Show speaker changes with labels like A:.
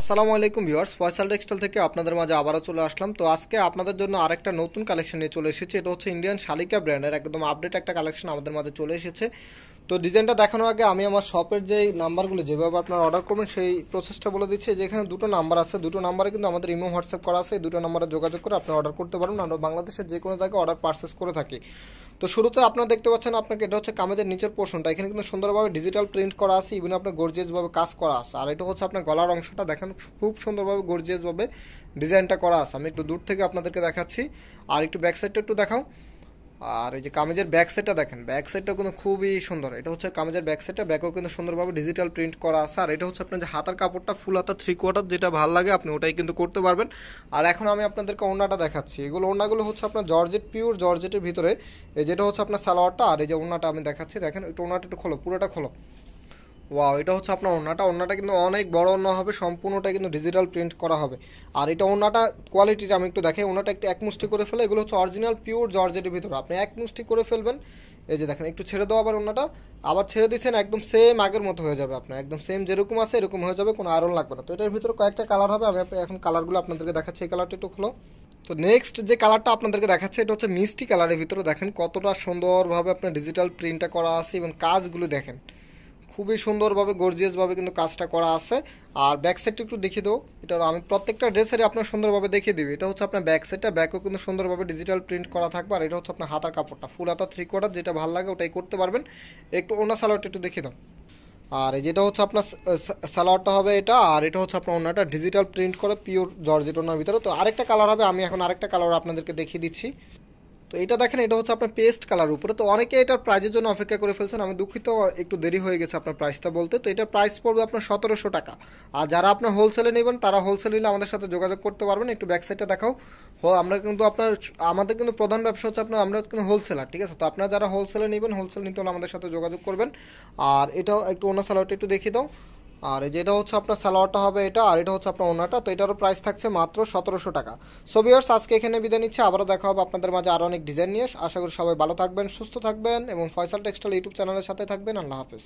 A: আসসালামু আলাইকুম viewers Faisal textile থেকে আপনাদের মাঝে আবারও চলে আসলাম তো আজকে আপনাদের জন্য আরেকটা নতুন কালেকশন নিয়ে চলে এসেছে এটা হচ্ছে ইন্ডিয়ান শালিকা ব্র্যান্ডের একদম আপডেট একটা কালেকশন আমাদের মাঝে চলে এসেছে তো ডিজাইনটা দেখানোর আগে আমি আমার শপের যে নাম্বারগুলো যেভাবে আপনারা অর্ডার করবেন সেই প্রসেসটা বলে দিচ্ছি যে এখানে দুটো নাম্বার আছে দুটো নাম্বারে কিন্তু আমাদের ইমো হোয়াটসঅ্যাপ করা আছে দুটো নাম্বারে যোগাযোগ করে আপনি অর্ডার করতে পারবেন আমরা বাংলাদেশের যে কোনো জায়গায় অর্ডার পারচেস করে থাকি তো শুরুতে আপনারা দেখতে পাচ্ছেন আপনাকে এটা হচ্ছে কামেজের নিচের পোর্শনটা এখানে কিন্তু সুন্দরভাবে ডিজিটাল প্রিন্ট করা আছে ইভেন আপনার গর্জিয়াসভাবে কাজ করা আছে আর এটা হচ্ছে আপনার গলার অংশটা দেখেন খুব সুন্দরভাবে গর্জিয়াসভাবে ডিজাইনটা করা আছে আমি একটু দূর থেকে আপনাদেরকে দেখাচ্ছি আর একটু ব্যাক সাইডটা একটু দেখাও আর এই যে কামেজের ব্যাক সাইডটা দেখেন ব্যাক সাইডটা কিন্তু খুবই সুন্দর এটা হচ্ছে কামেজের ব্যাক সাইডটা ব্যাকও কিন্তু সুন্দরভাবে ডিজিটাল প্রিন্ট করা আছে আর এটা হচ্ছে আপনার যে হাতার কাপড়টা ফুল হাতা থ্রি কোয়ার্টার যেটা ভালো লাগে আপনি ওটাই কিন্তু করতে পারবেন আর এখন আমি আপনাদেরকে ওনাটা দেখাচ্ছি এগুলো ওনাগুলো হচ্ছে আপনার জর্জেট পিওর জর্জেটের ভিতরে এই যেটা হচ্ছে আপনার সালোয়ারটা আর এই যে ওনাটা আমি দেখাচ্ছি দেখেন ওটা ওনাটা একটু খোলো পুরোটা খোলো ওয়াও এটা হচ্ছে আপনার ওনাটা ওনাটা কিন্তু অনেক বড় ওনা হবে সম্পূর্ণটা কিন্তু ডিজিটাল প্রিন্ট করা হবে আর এটা ওনাটা কোয়ালিটিটা আমি একটু দেখাই ওনাটা একটু এক মুষ্টি করে ফেলে এগুলো হচ্ছে অরিজিনাল পিওর জর্জেটের ভিতরে আপনি এক মুষ্টি করে ফেলবেন এই যে দেখেন একটু ছেড়ে দাও আবার ওনাটা আবার ছেড়ে দিচ্ছেন একদম সেম আগের মতো হয়ে যাবে আপনার একদম সেম যেরকম আছে এরকম হয়ে যাবে কোনো আয়রন লাগবে না তো এটার ভিতরে কয়েকটা কালার হবে আমি এখন কালারগুলো আপনাদেরকে দেখাচ্ছি এই কালারটা একটু খোলো তো নেক্সট যে কালারটা আপনাদেরকে দেখাচ্ছে এটা হচ্ছে মিষ্টি কালারের ভিতরে দেখেন কতটা সুন্দরভাবে আপনার ডিজিটাল প্রিন্টটা করা আছে এবং কাজগুলো দেখেন খুবই সুন্দরভাবে গর্জিয়াসভাবে কিন্তু কাজটা করা আছে আর ব্যাক সাইডটা একটু দেখিয়ে দেবো এটা আমি প্রত্যেকটা ড্রেসেরই আপনার সুন্দরভাবে দেখিয়ে দিবি এটা হচ্ছে আপনার ব্যাক সাইডটা ব্যাকও কিন্তু সুন্দরভাবে ডিজিটাল প্রিন্ট করা থাকবে আর এটা হচ্ছে আপনার হাতার কাপড়টা ফুল হাতা থ্রি কোয়ার্টার যেটা ভালো লাগে ওটাই করতে পারবেন একটু অন্য সালোয়ারটা একটু দেখিয়ে দাও আর যেটা হচ্ছে আপনার স্যালোয়ারটা হবে এটা আর এটা হচ্ছে আপনার অন্যটা ডিজিটাল প্রিন্ট করে পিওর জর্জেট ওনার ভিতরে তো আরেকটা কালার হবে আমি এখন আরেকটা কালার আপনাদেরকে দেখিয়ে দিচ্ছি তো এটা দেখেন এটা হচ্ছে আপনার পেস্ট কালার উপরে তো অনেকে এটার প্রাইজের জন্য অপেক্ষা করে ফেলছেন আমি দুঃখিত একটু দেরি হয়ে গেছে আপনার প্রাইসটা বলতে তো এটার প্রাইস পড়বে আপনার সতেরোশো টাকা আর যারা আপনার হোলসেলে নেবেন তারা হোলসেলে নিলে আমাদের সাথে যোগাযোগ করতে পারবেন একটু ব্যাকসাইডটা দেখাও হো আমরা কিন্তু আপনার আমাদের কিন্তু প্রধান ব্যবসা হচ্ছে আপনার আমরা কিন্তু হোলসেলার ঠিক আছে তো আপনারা যারা হোলসেলে নেবেন হোলসেল নিতে হলে আমাদের সাথে যোগাযোগ করবেন আর এটাও একটু অন্য সালোয়ারটা একটু দেখিয়ে দাও আর যেটা হচ্ছে আপনার সালোয়ারটা হবে এটা আর এটা হচ্ছে আপনার ওনাটা তো এটারও প্রাইস থাকছে মাত্র সতেরোশো টাকা সো আজকে এখানে বিদায় নিচ্ছে আবারও দেখা হবে আপনাদের মাঝে আরও অনেক ডিজাইন নিয়ে আশা করি সবাই ভালো থাকবেন সুস্থ থাকবেন এবং ফয়সাল টেক্সটাইল ইউটিউব চ্যানেলের সাথে থাকবেন আল্লাহ হাফেজ